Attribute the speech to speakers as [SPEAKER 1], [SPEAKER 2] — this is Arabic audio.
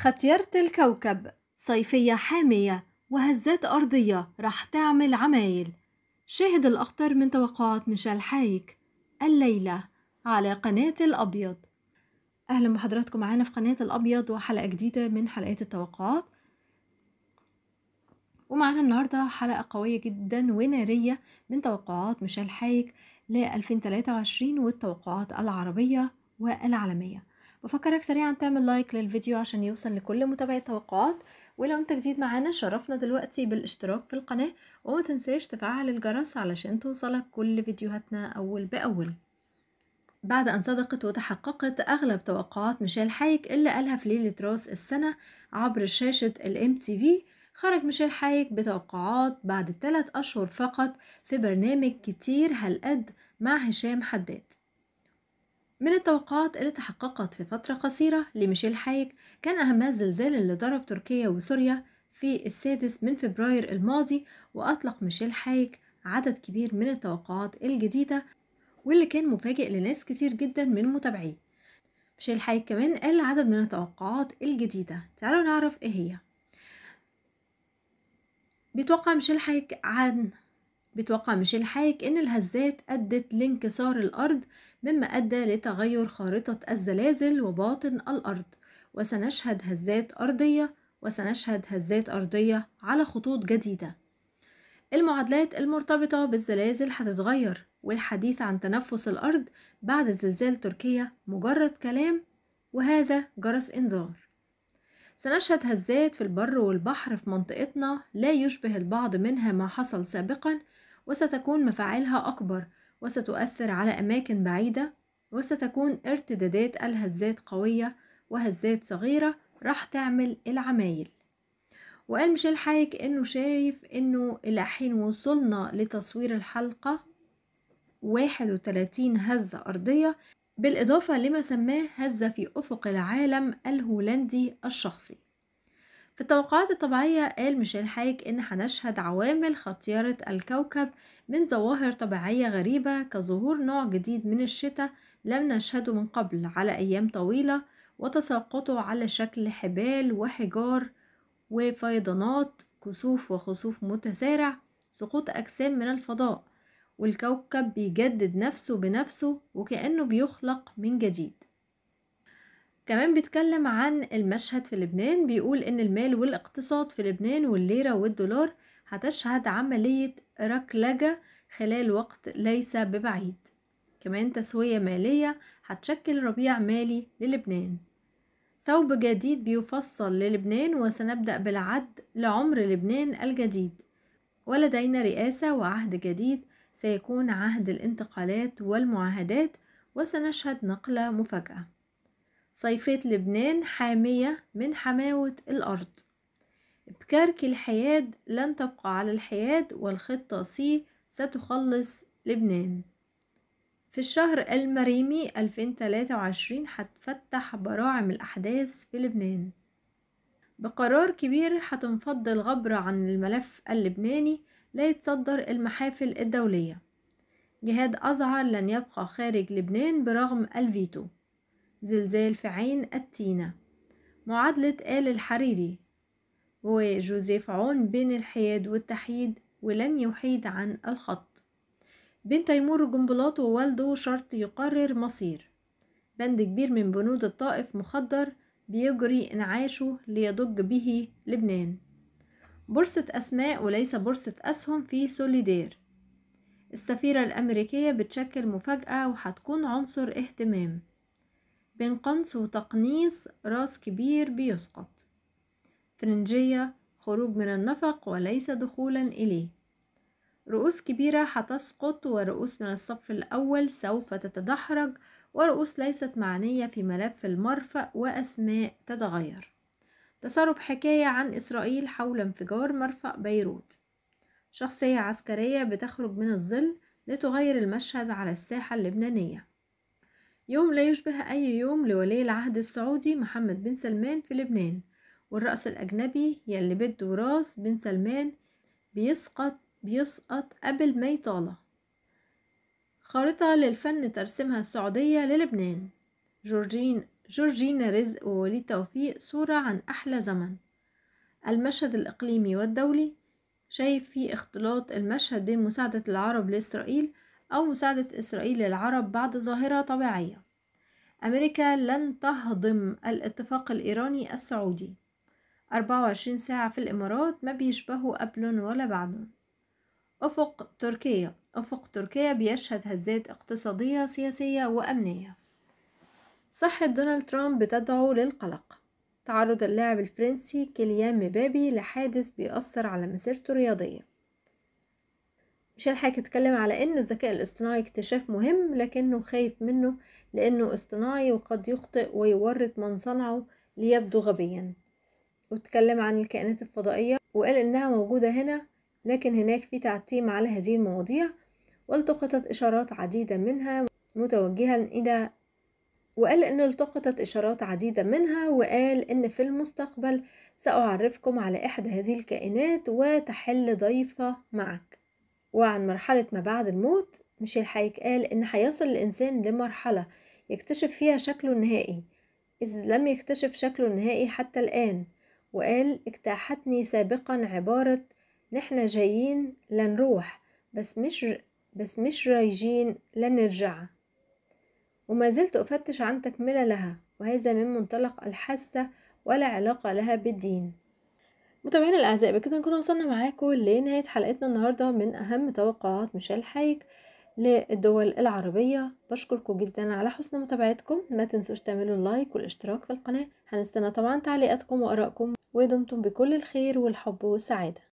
[SPEAKER 1] ختيارة الكوكب صيفية حامية وهزات أرضية رح تعمل عمايل شاهد الأخطر من توقعات ميشيل حايك الليلة على قناة الأبيض أهلا بحضراتكم معانا في قناة الأبيض وحلقة جديدة من حلقات التوقعات ومعانا النهاردة حلقة قوية جدا ونارية من توقعات ميشيل حايك ل 2023 والتوقعات العربية والعالمية بفكرك سريعا تعمل لايك للفيديو عشان يوصل لكل متابعي التوقعات ولو انت جديد معانا شرفنا دلوقتي بالاشتراك في القناة وما تنساش تفعل الجرس علشان توصلك كل فيديوهاتنا أول بأول بعد أن صدقت وتحققت أغلب توقعات ميشيل حايك اللي قالها في ليلة راس السنة عبر شاشة الام تي في خرج ميشيل حايك بتوقعات بعد ثلاث أشهر فقط في برنامج كتير هالقد مع هشام حداد من التوقعات اللي تحققت في فترة قصيرة لميشيل حايك كان أهمها الزلزال اللي ضرب تركيا وسوريا في السادس من فبراير الماضي وأطلق ميشيل حايك عدد كبير من التوقعات الجديدة واللي كان مفاجئ لناس كتير جدا من متابعيه ميشيل حايك كمان قال عدد من التوقعات الجديدة تعالوا نعرف ايه هي بيتوقع ميشيل حايك عن بتوقع ميشيل حايك إن الهزات أدت لانكسار الأرض مما أدى لتغير خارطة الزلازل وباطن الأرض وسنشهد هزات أرضية وسنشهد هزات أرضية على خطوط جديدة المعادلات المرتبطة بالزلازل هتتغير والحديث عن تنفس الأرض بعد زلزال تركيا مجرد كلام وهذا جرس إنذار سنشهد هزات في البر والبحر في منطقتنا لا يشبه البعض منها ما حصل سابقا وستكون مفاعلها أكبر وستؤثر على أماكن بعيدة وستكون ارتدادات الهزات قوية وهزات صغيرة راح تعمل العمايل وقال ميشيل حايك انه شايف انه الى حين وصلنا لتصوير الحلقة 31 هزة أرضية بالإضافة لما سماه هزة في أفق العالم الهولندي الشخصي في التوقعات الطبيعية قال ميشيل حايك إن هنشهد عوامل خطيرة الكوكب من ظواهر طبيعية غريبة كظهور نوع جديد من الشتاء لم نشهده من قبل على أيام طويلة وتساقطه على شكل حبال وحجار وفيضانات كسوف وخسوف متسارع سقوط أجسام من الفضاء والكوكب بيجدد نفسه بنفسه وكأنه بيخلق من جديد كمان بيتكلم عن المشهد في لبنان بيقول إن المال والاقتصاد في لبنان والليرة والدولار هتشهد عملية ركلجة خلال وقت ليس ببعيد كمان تسوية مالية هتشكل ربيع مالي للبنان ثوب جديد بيفصل للبنان وسنبدأ بالعد لعمر لبنان الجديد ولدينا رئاسة وعهد جديد سيكون عهد الانتقالات والمعاهدات وسنشهد نقلة مفاجأة صيفية لبنان حامية من حماوة الأرض بكرك الحياد لن تبقى على الحياد والخطة سي ستخلص لبنان في الشهر المريمي 2023 هتفتح براعم الأحداث في لبنان بقرار كبير هتنفض الغبرة عن الملف اللبناني لا يتصدر المحافل الدولية جهاد أزعر لن يبقى خارج لبنان برغم الفيتو زلزال في عين التينة معادلة آل الحريري وجوزيف عون بين الحياد والتحييد ولن يحيد عن الخط بين تيمور جنبلاط ووالده شرط يقرر مصير بند كبير من بنود الطائف مخدر بيجري انعاشه ليضج به لبنان بورصة أسماء وليس بورصة أسهم في سوليدير السفيرة الأمريكية بتشكل مفاجأة وهتكون عنصر اهتمام بين قنص وتقنيص راس كبير بيسقط فرنجية خروج من النفق وليس دخولا إليه رؤوس كبيرة هتسقط ورؤوس من الصف الأول سوف تتدحرج ورؤوس ليست معنية في ملف المرفأ وأسماء تتغير تسرب حكاية عن إسرائيل حول انفجار مرفأ بيروت شخصية عسكرية بتخرج من الظل لتغير المشهد على الساحة اللبنانية يوم لا يشبه أي يوم لولي العهد السعودي محمد بن سلمان في لبنان والرأس الأجنبي يلي بده راس بن سلمان بيسقط بيسقط قبل ما يطالع خارطة للفن ترسمها السعودية للبنان جورجين جورجينا رزق ووليد توفيق صورة عن أحلى زمن المشهد الإقليمي والدولي شايف فيه اختلاط المشهد بين مساعدة العرب لإسرائيل أو مساعدة إسرائيل للعرب بعد ظاهرة طبيعية أمريكا لن تهضم الاتفاق الإيراني السعودي 24 ساعة في الإمارات ما بيشبهه قبل ولا بعد أفق تركيا أفق تركيا بيشهد هزات اقتصادية سياسية وأمنية صحة دونالد ترامب تدعو للقلق تعرض اللاعب الفرنسي كيليان مبابي لحادث بيأثر على مسيرته الرياضية ميشيل حاك اتكلم على ان الذكاء الاصطناعي اكتشاف مهم لكنه خايف منه لانه اصطناعي وقد يخطئ ويورط من صنعه ليبدو غبيا واتكلم عن الكائنات الفضائية وقال انها موجودة هنا لكن هناك في تعتيم على هذه المواضيع والتقطت اشارات عديدة منها متوجها الى وقال ان التقطت اشارات عديدة منها وقال ان في المستقبل ساعرفكم على احدى هذه الكائنات وتحل ضيفة معك وعن مرحلة ما بعد الموت ميشيل حايك قال إن هيصل الإنسان لمرحلة يكتشف فيها شكله النهائي إذ لم يكتشف شكله النهائي حتى الآن وقال اجتاحتني سابقا عبارة نحنا جايين لنروح بس مش بس مش رايجين لنرجع وما زلت أفتش عن تكملة لها وهذا من منطلق الحاسة ولا علاقة لها بالدين متابعينا الاعزاء بكده نكون وصلنا معاكم لنهايه حلقتنا النهارده من اهم توقعات ميشيل حايك للدول العربية بشكركم جدا على حسن متابعتكم ما تنسوش تعملوا اللايك والاشتراك في القناة هنستنى طبعا تعليقاتكم وأرائكم ودمتم بكل الخير والحب والسعادة